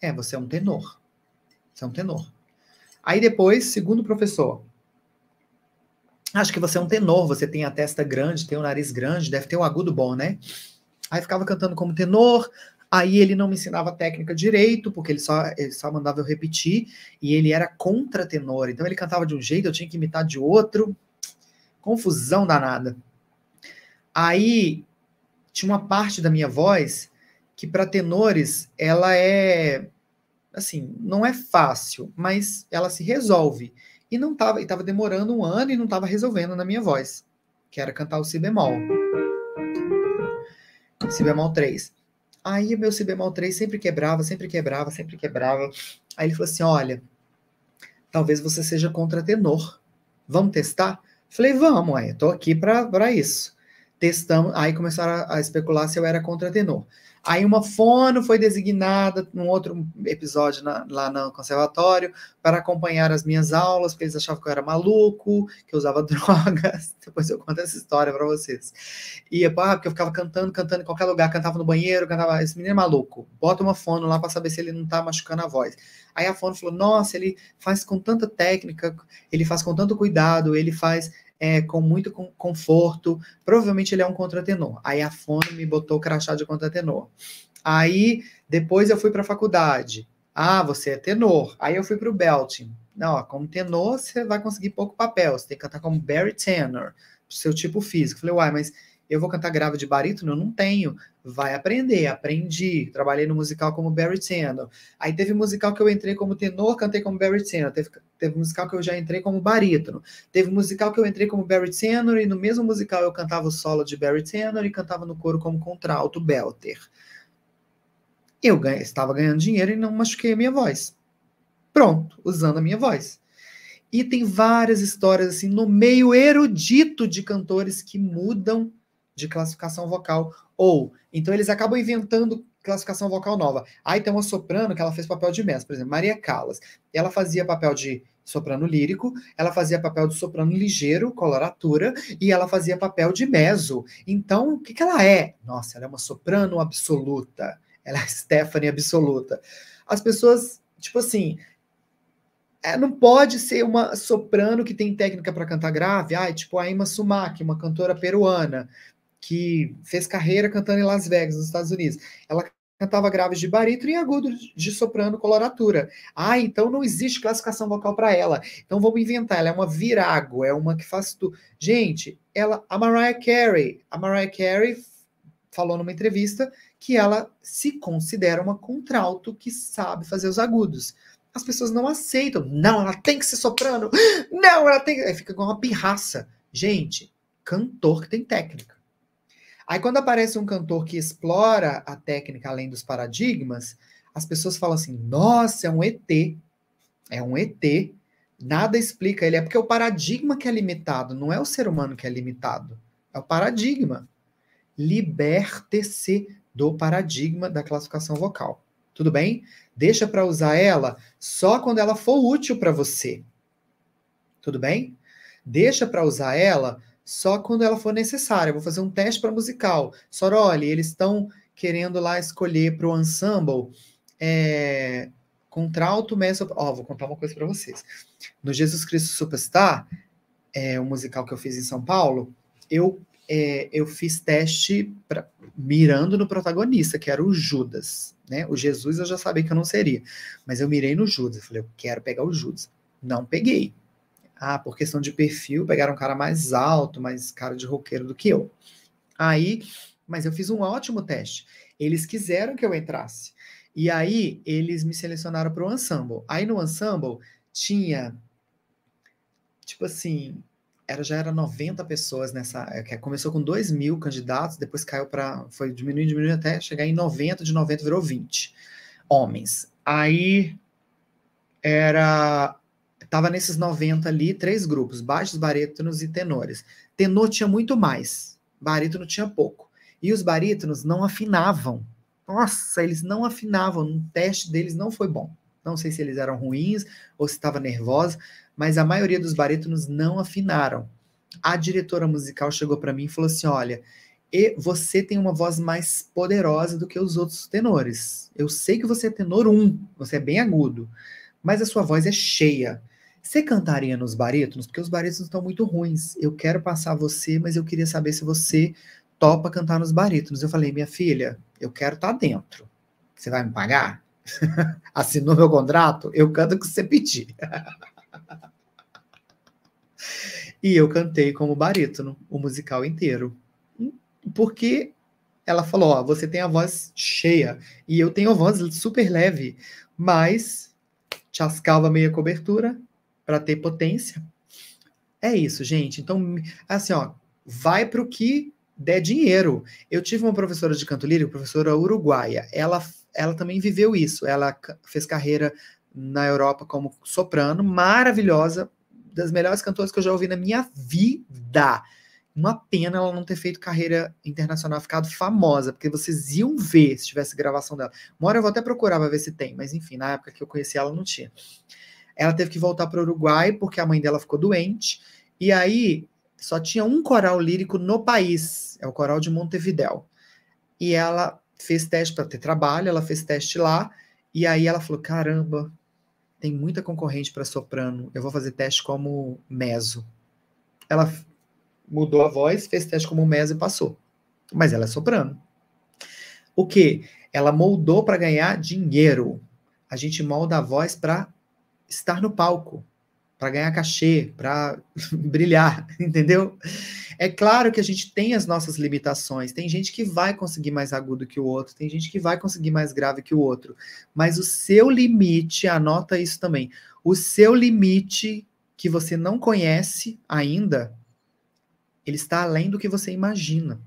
é, você é um tenor, você é um tenor. Aí depois, segundo professor, acho que você é um tenor, você tem a testa grande, tem o nariz grande, deve ter um agudo bom, né? Aí ficava cantando como tenor, aí ele não me ensinava a técnica direito, porque ele só, ele só mandava eu repetir, e ele era contratenor, então ele cantava de um jeito, eu tinha que imitar de outro, confusão danada. Aí tinha uma parte da minha voz que para tenores ela é assim, não é fácil, mas ela se resolve. E não tava, e tava demorando um ano e não estava resolvendo na minha voz, que era cantar o si bemol. Si bemol 3. Aí meu si bemol 3 sempre quebrava, sempre quebrava, sempre quebrava. Aí ele falou assim: "Olha, talvez você seja contratenor. Vamos testar?" Falei: "Vamos, é, tô aqui para isso." testamos, aí começaram a, a especular se eu era contratenor. Aí uma fono foi designada num outro episódio na, lá no conservatório para acompanhar as minhas aulas, porque eles achavam que eu era maluco, que eu usava [laughs] drogas. Depois eu conto essa história para vocês. E ah, porque eu ficava cantando, cantando em qualquer lugar, cantava no banheiro, cantava. Esse menino é maluco. Bota uma fono lá para saber se ele não tá machucando a voz. Aí a fono falou: Nossa, ele faz com tanta técnica, ele faz com tanto cuidado, ele faz é, com muito conforto. Provavelmente ele é um contratenor. Aí a fome me botou crachado crachá de contratenor. Aí depois eu fui para a faculdade. Ah, você é tenor. Aí eu fui para o belting. Não, ó, como tenor você vai conseguir pouco papel. Você tem que cantar como Barry Tenor, seu tipo físico. Falei, uai, mas eu vou cantar grave de barítono? Eu não tenho. Vai aprender, aprendi. Trabalhei no musical como baritano. Aí teve musical que eu entrei como tenor, cantei como baritano. Teve, teve musical que eu já entrei como barítono. Teve musical que eu entrei como baritano e no mesmo musical eu cantava o solo de baritano e cantava no coro como contralto belter. Eu ganha, estava ganhando dinheiro e não machuquei a minha voz. Pronto, usando a minha voz. E tem várias histórias assim no meio erudito de cantores que mudam de classificação vocal ou. Então eles acabam inventando classificação vocal nova. Aí tem uma soprano que ela fez papel de mestre, por exemplo, Maria Callas. Ela fazia papel de soprano lírico, ela fazia papel de soprano ligeiro, coloratura, e ela fazia papel de mezzo. Então, o que, que ela é? Nossa, ela é uma soprano absoluta. Ela é Stephanie absoluta. As pessoas, tipo assim, é, não pode ser uma soprano que tem técnica para cantar grave, ai, tipo a Emma Sumac, uma cantora peruana que fez carreira cantando em Las Vegas, nos Estados Unidos. Ela cantava graves de barítono e agudo de soprano coloratura. Ah, então não existe classificação vocal para ela. Então vamos inventar, ela é uma virago, é uma que faz tudo. Gente, ela, a Mariah Carey, a Mariah Carey falou numa entrevista que ela se considera uma contralto que sabe fazer os agudos. As pessoas não aceitam. Não, ela tem que ser soprano. [gasps] Não, ela tem que... Aí fica com uma pirraça. Gente, cantor que tem técnica. Aí quando aparece um cantor que explora a técnica além dos paradigmas, as pessoas falam assim: "Nossa, é um ET". É um ET. Nada explica ele, é porque é o paradigma que é limitado, não é o ser humano que é limitado. É o paradigma. Liberte-se do paradigma da classificação vocal. Tudo bem? Deixa para usar ela só quando ela for útil para você. Tudo bem? Deixa para usar ela só quando ela for necessária. Vou fazer um teste para musical. Soroli, eles estão querendo lá escolher para o ensemble é, contralto, mezzo... Ó, oh, vou contar uma coisa para vocês. No Jesus Cristo Superstar, é, o musical que eu fiz em São Paulo, eu, é, eu fiz teste pra, mirando no protagonista, que era o Judas. Né? O Jesus eu já sabia que eu não seria, mas eu mirei no Judas. Eu falei, eu quero pegar o Judas. Não peguei. Ah, por questão de perfil, pegaram um cara mais alto, mais cara de roqueiro do que eu. Aí, mas eu fiz um ótimo teste. Eles quiseram que eu entrasse. E aí, eles me selecionaram para o ensemble. Aí, no ensemble, tinha, tipo assim, era, já era 90 pessoas nessa. É, começou com 2 mil candidatos, depois caiu para. Foi diminuindo, diminuindo até chegar em 90, de 90 virou 20 homens. Aí era Tava nesses 90 ali, três grupos, baixos, barítonos e tenores. Tenor tinha muito mais, barítono tinha pouco. E os barítonos não afinavam. Nossa, eles não afinavam, o teste deles não foi bom. Não sei se eles eram ruins ou se estava nervosa, mas a maioria dos barítonos não afinaram. A diretora musical chegou para mim e falou assim: "Olha, e você tem uma voz mais poderosa do que os outros tenores. Eu sei que você é tenor 1, você é bem agudo, mas a sua voz é cheia. Você cantaria nos barítonos? Porque os barítonos estão muito ruins. Eu quero passar você, mas eu queria saber se você topa cantar nos barítonos. Eu falei, minha filha, eu quero estar tá dentro. Você vai me pagar? [laughs] Assinou meu contrato? Eu canto o que você pedir. [laughs] e eu cantei como barítono o musical inteiro. Porque ela falou: Ó, você tem a voz cheia e eu tenho a voz super leve, mas chascava meia cobertura, para ter potência. É isso, gente. Então, assim, ó, vai para o que der dinheiro. Eu tive uma professora de canto lírico, professora uruguaia. Ela, ela também viveu isso. Ela fez carreira na Europa como soprano, maravilhosa, das melhores cantoras que eu já ouvi na minha vida. Uma pena ela não ter feito carreira internacional, ficado famosa, porque vocês iam ver se tivesse gravação dela. Uma hora eu vou até procurar para ver se tem, mas enfim, na época que eu conheci ela não tinha. Ela teve que voltar para o Uruguai porque a mãe dela ficou doente. E aí só tinha um coral lírico no país, é o coral de Montevidéu. E ela fez teste para ter trabalho, ela fez teste lá. E aí ela falou: caramba, tem muita concorrente para soprano. Eu vou fazer teste como meso. Ela mudou a voz, fez teste como meso e passou. Mas ela é soprano. O que? Ela moldou para ganhar dinheiro. A gente molda a voz para estar no palco, para ganhar cachê, para [laughs] brilhar, entendeu? É claro que a gente tem as nossas limitações. Tem gente que vai conseguir mais agudo que o outro, tem gente que vai conseguir mais grave que o outro. Mas o seu limite, anota isso também. O seu limite que você não conhece ainda, ele está além do que você imagina.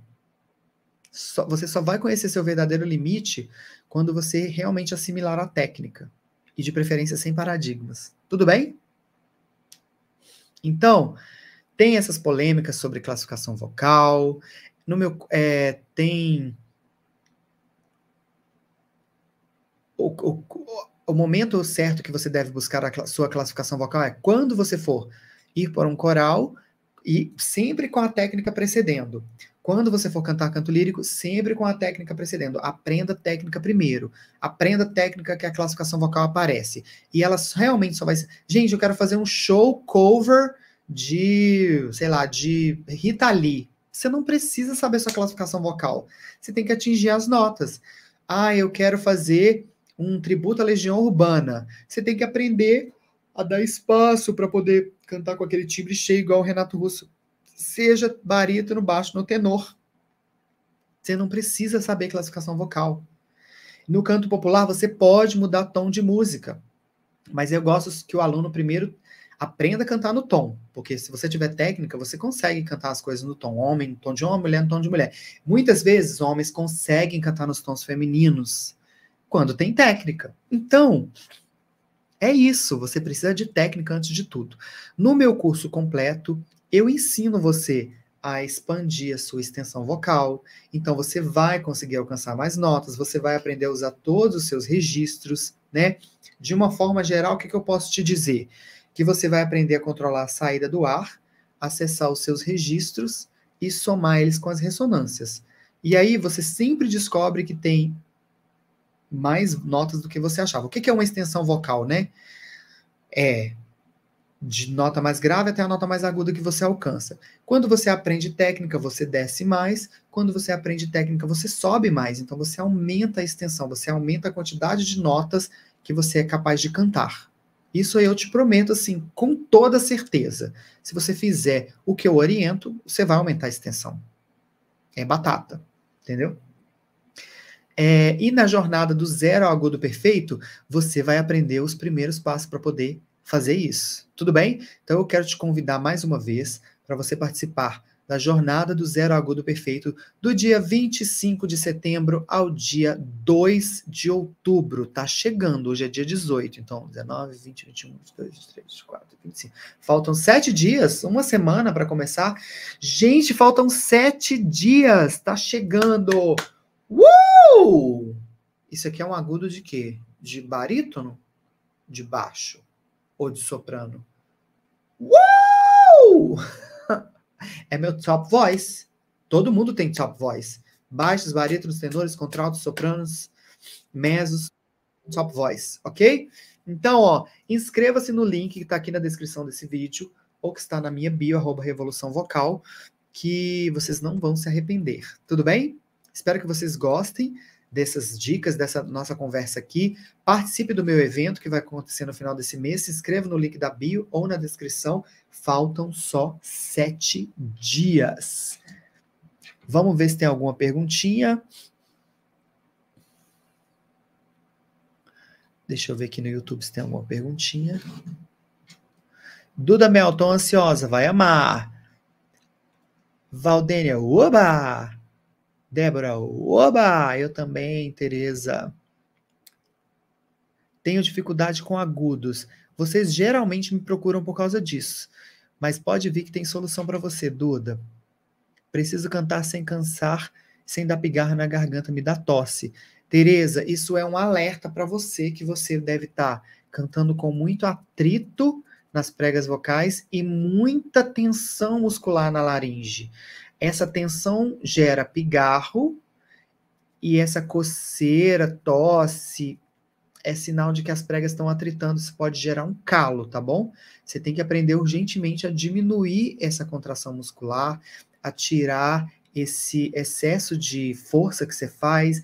Só, você só vai conhecer seu verdadeiro limite quando você realmente assimilar a técnica e de preferência sem paradigmas. Tudo bem? Então, tem essas polêmicas sobre classificação vocal. No meu é, tem o, o, o, momento certo que você deve buscar a sua classificação vocal é quando você for ir para um coral e sempre com a técnica precedendo. Quando você for cantar canto lírico, sempre com a técnica precedendo. Aprenda técnica primeiro. Aprenda técnica que a classificação vocal aparece. E ela realmente só vai ser. Gente, eu quero fazer um show cover de, sei lá, de Rita Lee. Você não precisa saber sua classificação vocal. Você tem que atingir as notas. Ah, eu quero fazer um tributo à Legião Urbana. Você tem que aprender a dar espaço para poder cantar com aquele timbre cheio, igual o Renato Russo. Seja barítono, baixo, no tenor. Você não precisa saber classificação vocal. No canto popular, você pode mudar tom de música. Mas eu gosto que o aluno primeiro aprenda a cantar no tom, porque se você tiver técnica, você consegue cantar as coisas no tom homem, no tom de homem, mulher, no tom de mulher. Muitas vezes, homens conseguem cantar nos tons femininos, quando tem técnica. Então, é isso, você precisa de técnica antes de tudo. No meu curso completo, eu ensino você a expandir a sua extensão vocal. Então você vai conseguir alcançar mais notas, você vai aprender a usar todos os seus registros, né? De uma forma geral, o que, que eu posso te dizer? Que você vai aprender a controlar a saída do ar, acessar os seus registros e somar eles com as ressonâncias. E aí você sempre descobre que tem mais notas do que você achava. O que, que é uma extensão vocal, né? É de nota mais grave até a nota mais aguda que você alcança. Quando você aprende técnica, você desce mais. Quando você aprende técnica, você sobe mais. Então você aumenta a extensão, você aumenta a quantidade de notas que você é capaz de cantar. Isso eu te prometo assim, com toda certeza. Se você fizer o que eu oriento, você vai aumentar a extensão. É batata, entendeu? É, e na jornada do zero ao agudo perfeito, você vai aprender os primeiros passos para poder fazer isso. Tudo bem? Então eu quero te convidar mais uma vez para você participar da jornada do zero ao agudo perfeito do dia 25 de setembro ao dia 2 de outubro. Tá chegando, hoje é dia 18, então 19, 20, 21, 22, 23, 24, 25. Faltam sete dias, uma semana para começar. Gente, faltam sete dias, tá chegando! Uh! Isso aqui é um agudo de quê? De barítono? De baixo? Ou de soprano? Uh! [laughs] é meu top voice. Todo mundo tem top voice. Baixos, barítonos, tenores, contraltos, sopranos, mesos, top voice, ok? Então, ó, inscreva-se no link que está aqui na descrição desse vídeo ou que está na minha bio, arroba Revolução Vocal, que vocês não vão se arrepender, tudo bem? Espero que vocês gostem dessas dicas, dessa nossa conversa aqui. Participe do meu evento que vai acontecer no final desse mês. Se inscreva no link da bio ou na descrição. Faltam só sete dias. Vamos ver se tem alguma perguntinha. Deixa eu ver aqui no YouTube se tem alguma perguntinha. Duda Melton, ansiosa, vai amar. Valdênia, oba! Débora, oba! Eu também, Tereza. Tenho dificuldade com agudos. Vocês geralmente me procuram por causa disso. Mas pode vir que tem solução para você, Duda. Preciso cantar sem cansar, sem dar pigarra na garganta, me dá tosse. Tereza, isso é um alerta para você que você deve estar tá cantando com muito atrito nas pregas vocais e muita tensão muscular na laringe. Essa tensão gera pigarro e essa coceira, tosse, é sinal de que as pregas estão atritando, isso pode gerar um calo, tá bom? Você tem que aprender urgentemente a diminuir essa contração muscular, a tirar esse excesso de força que você faz,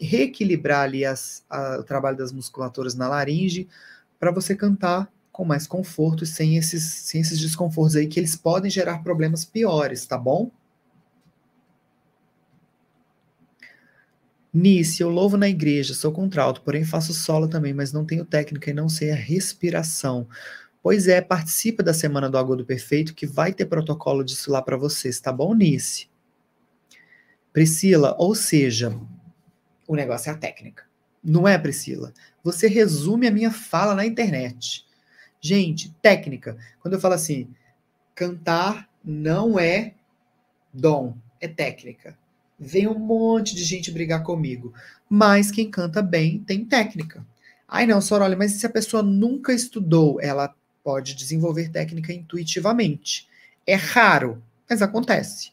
reequilibrar ali as, a, o trabalho das musculaturas na laringe, para você cantar com mais conforto e sem esses, sem esses desconfortos aí que eles podem gerar problemas piores, tá bom? Nice, eu louvo na igreja, sou contralto, porém faço solo também, mas não tenho técnica e não sei a respiração. Pois é, participa da Semana do Agudo Perfeito, que vai ter protocolo disso lá para vocês, tá bom, Nice? Priscila, ou seja, o negócio é a técnica. Não é, Priscila? Você resume a minha fala na internet. Gente, técnica. Quando eu falo assim, cantar não é dom, é técnica. Vem um monte de gente brigar comigo. Mas quem canta bem tem técnica. Ai, não, Sora, olha, mas se a pessoa nunca estudou, ela pode desenvolver técnica intuitivamente. É raro, mas acontece.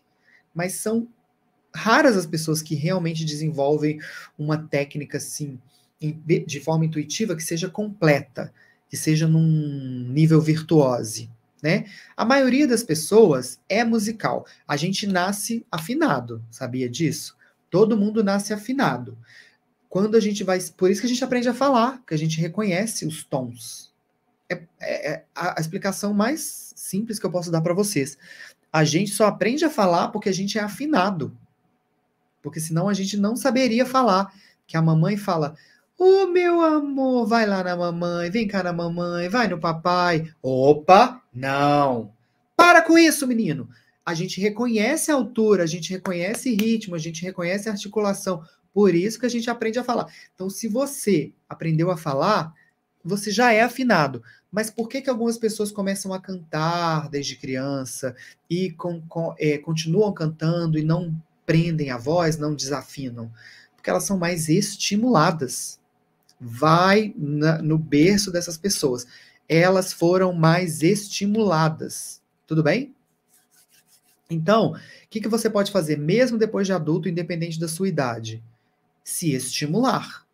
Mas são raras as pessoas que realmente desenvolvem uma técnica assim, de forma intuitiva, que seja completa que seja num nível virtuose, né? A maioria das pessoas é musical. A gente nasce afinado, sabia disso? Todo mundo nasce afinado. Quando a gente vai. Por isso que a gente aprende a falar, que a gente reconhece os tons. É, é, é a, a explicação mais simples que eu posso dar para vocês. A gente só aprende a falar porque a gente é afinado. Porque senão a gente não saberia falar. Que a mamãe fala, Ô oh, meu amor, vai lá na mamãe, vem cá na mamãe, vai no papai. Opa, não. Para com isso, menino. A gente reconhece a altura, a gente reconhece ritmo, a gente reconhece a articulação. Por isso que a gente aprende a falar. Então, se você aprendeu a falar, você já é afinado. Mas por que, que algumas pessoas começam a cantar desde criança e com, com, é, continuam cantando e não prendem a voz, não desafinam? Porque elas são mais estimuladas vai na, no berço dessas pessoas. Elas foram mais estimuladas. Tudo bem? Então, o que, que você pode fazer, mesmo depois de adulto, independente da sua idade? Se estimular.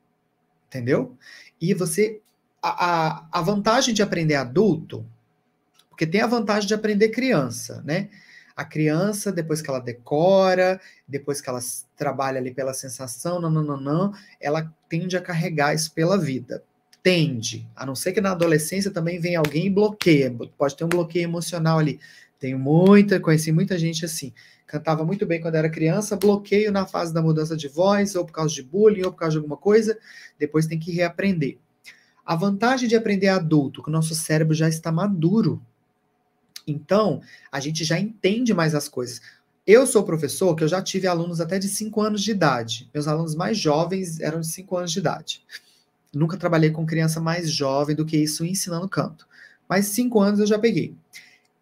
Entendeu? E você. A, a, a vantagem de aprender adulto, porque tem a vantagem de aprender criança, né? A criança, depois que ela decora, depois que ela trabalha ali pela sensação, não, não, não, não, ela tende a carregar isso pela vida. Tende. A não ser que na adolescência também vem alguém e bloqueia. Pode ter um bloqueio emocional ali. Tenho muita, conheci muita gente assim. Cantava muito bem quando era criança, bloqueio na fase da mudança de voz, ou por causa de bullying, ou por causa de alguma coisa, depois tem que reaprender. A vantagem de aprender adulto, que o nosso cérebro já está maduro. Então, a gente já entende mais as coisas. Eu sou professor que eu já tive alunos até de 5 anos de idade. Meus alunos mais jovens eram de 5 anos de idade. Nunca trabalhei com criança mais jovem do que isso ensinando canto. Mas 5 anos eu já peguei.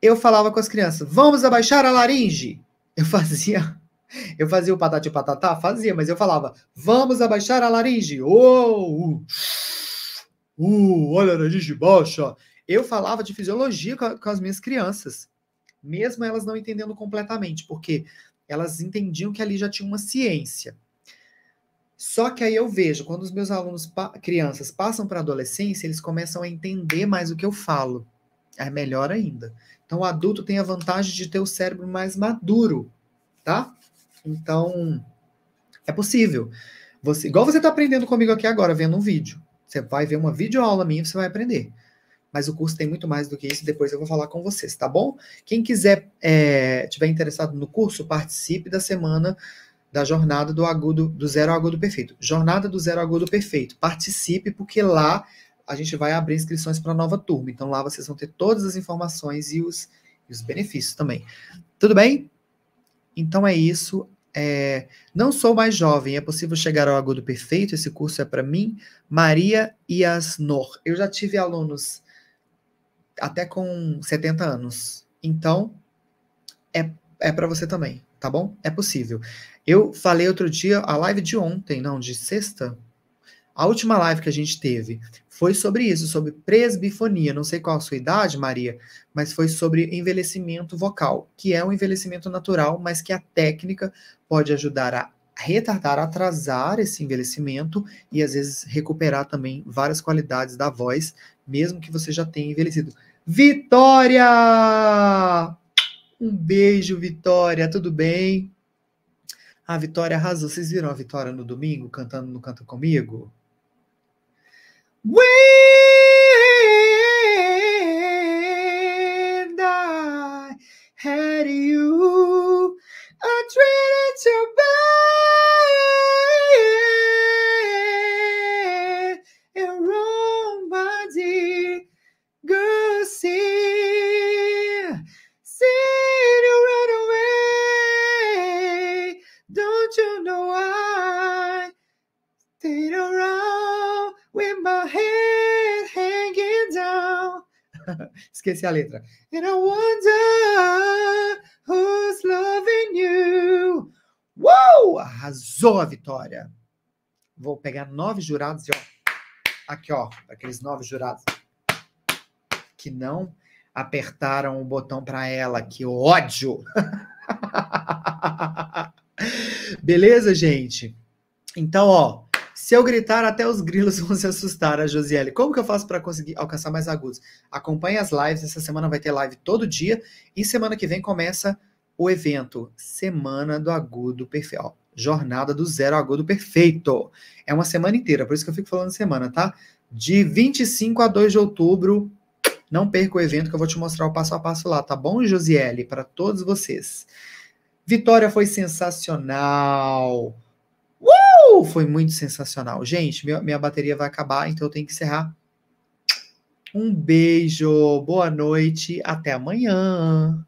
Eu falava com as crianças: "Vamos abaixar a laringe". Eu fazia [laughs] eu fazia o patati e patatá? Fazia, mas eu falava, vamos abaixar a laringe. Oh, uh, uh olha a laringe baixa. Eu falava de fisiologia com, com as minhas crianças, mesmo elas não entendendo completamente, porque elas entendiam que ali já tinha uma ciência. Só que aí eu vejo, quando os meus alunos, pa crianças, passam para a adolescência, eles começam a entender mais o que eu falo. É melhor ainda. Então, o adulto tem a vantagem de ter o cérebro mais maduro, tá? Então, é possível. Você, igual você está aprendendo comigo aqui agora, vendo um vídeo. Você vai ver uma videoaula minha e você vai aprender mas o curso tem muito mais do que isso. Depois eu vou falar com vocês, tá bom? Quem quiser, é, tiver interessado no curso, participe da semana da jornada do agudo do zero agudo perfeito. Jornada do zero agudo perfeito. Participe porque lá a gente vai abrir inscrições para a nova turma. Então lá vocês vão ter todas as informações e os, e os benefícios também. Tudo bem? Então é isso. É, não sou mais jovem, é possível chegar ao agudo perfeito? Esse curso é para mim. Maria Yasnor. Eu já tive alunos até com 70 anos. Então, é, é para você também, tá bom? É possível. Eu falei outro dia, a live de ontem, não, de sexta, a última live que a gente teve foi sobre isso, sobre presbifonia. Não sei qual a sua idade, Maria, mas foi sobre envelhecimento vocal, que é um envelhecimento natural, mas que a técnica pode ajudar a retardar, atrasar esse envelhecimento e às vezes recuperar também várias qualidades da voz, mesmo que você já tenha envelhecido. Vitória! Um beijo, Vitória, tudo bem? A ah, Vitória arrasou. Vocês viram a Vitória no domingo cantando no Canta Comigo? Whee! Esqueci a letra. And I wonder who's loving you. Uou! Arrasou a vitória. Vou pegar nove jurados e ó, aqui ó, aqueles nove jurados que não apertaram o botão para ela. Que ódio! [laughs] Beleza, gente? Então, ó, se eu gritar, até os grilos [laughs] vão se assustar, a né, Josiele. Como que eu faço para conseguir alcançar mais agudos? Acompanhe as lives. Essa semana vai ter live todo dia. E semana que vem começa o evento Semana do Agudo Perfeito. Ó, jornada do Zero Agudo Perfeito. É uma semana inteira, por isso que eu fico falando semana, tá? De 25 a 2 de outubro. Não perca o evento que eu vou te mostrar o passo a passo lá, tá bom, Josiele? Para todos vocês. Vitória foi sensacional. Uh, foi muito sensacional. Gente, minha, minha bateria vai acabar, então eu tenho que encerrar. Um beijo, boa noite, até amanhã.